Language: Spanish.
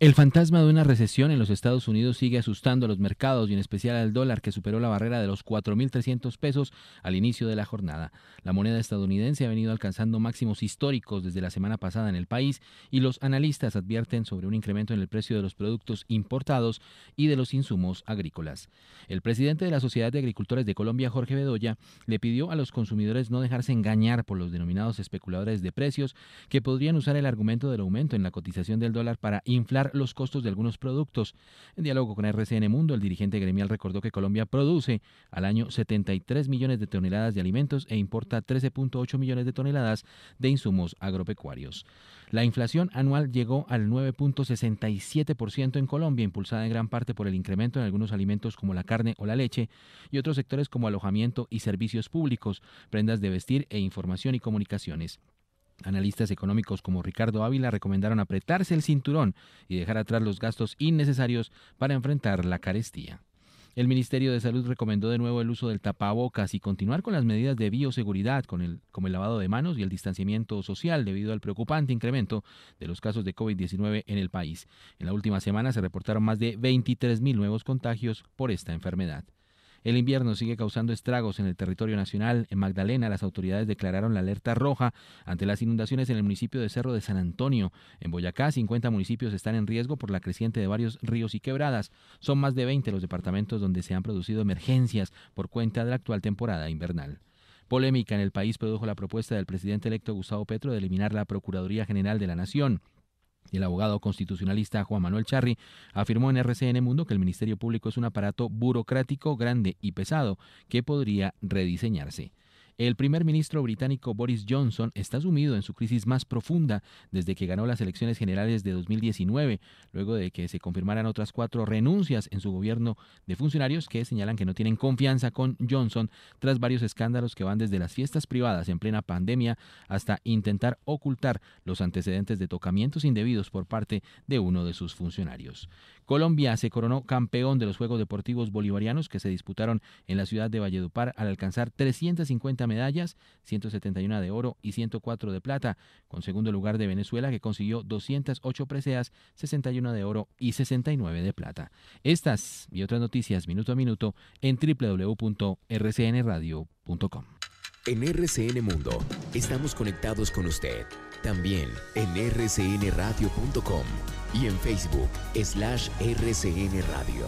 El fantasma de una recesión en los Estados Unidos sigue asustando a los mercados y en especial al dólar que superó la barrera de los 4.300 pesos al inicio de la jornada. La moneda estadounidense ha venido alcanzando máximos históricos desde la semana pasada en el país y los analistas advierten sobre un incremento en el precio de los productos importados y de los insumos agrícolas. El presidente de la Sociedad de Agricultores de Colombia, Jorge Bedoya, le pidió a los consumidores no dejarse engañar por los denominados especuladores de precios que podrían usar el argumento del aumento en la cotización del dólar para inflar los costos de algunos productos. En diálogo con RCN Mundo, el dirigente gremial recordó que Colombia produce al año 73 millones de toneladas de alimentos e importa 13.8 millones de toneladas de insumos agropecuarios. La inflación anual llegó al 9.67% en Colombia, impulsada en gran parte por el incremento en algunos alimentos como la carne o la leche y otros sectores como alojamiento y servicios públicos, prendas de vestir e información y comunicaciones. Analistas económicos como Ricardo Ávila recomendaron apretarse el cinturón y dejar atrás los gastos innecesarios para enfrentar la carestía. El Ministerio de Salud recomendó de nuevo el uso del tapabocas y continuar con las medidas de bioseguridad, como el lavado de manos y el distanciamiento social, debido al preocupante incremento de los casos de COVID-19 en el país. En la última semana se reportaron más de 23.000 nuevos contagios por esta enfermedad. El invierno sigue causando estragos en el territorio nacional. En Magdalena, las autoridades declararon la alerta roja ante las inundaciones en el municipio de Cerro de San Antonio. En Boyacá, 50 municipios están en riesgo por la creciente de varios ríos y quebradas. Son más de 20 los departamentos donde se han producido emergencias por cuenta de la actual temporada invernal. Polémica en el país produjo la propuesta del presidente electo Gustavo Petro de eliminar la Procuraduría General de la Nación el abogado constitucionalista Juan Manuel Charri afirmó en RCN Mundo que el Ministerio Público es un aparato burocrático grande y pesado que podría rediseñarse. El primer ministro británico Boris Johnson está sumido en su crisis más profunda desde que ganó las elecciones generales de 2019, luego de que se confirmaran otras cuatro renuncias en su gobierno de funcionarios que señalan que no tienen confianza con Johnson tras varios escándalos que van desde las fiestas privadas en plena pandemia hasta intentar ocultar los antecedentes de tocamientos indebidos por parte de uno de sus funcionarios. Colombia se coronó campeón de los Juegos Deportivos Bolivarianos que se disputaron en la ciudad de Valledupar al alcanzar 350 medallas, 171 de oro y 104 de plata, con segundo lugar de Venezuela que consiguió 208 preseas, 61 de oro y 69 de plata. Estas y otras noticias minuto a minuto en www.rcnradio.com. En RCN Mundo estamos conectados con usted también en rcnradio.com y en Facebook slash rcnradio.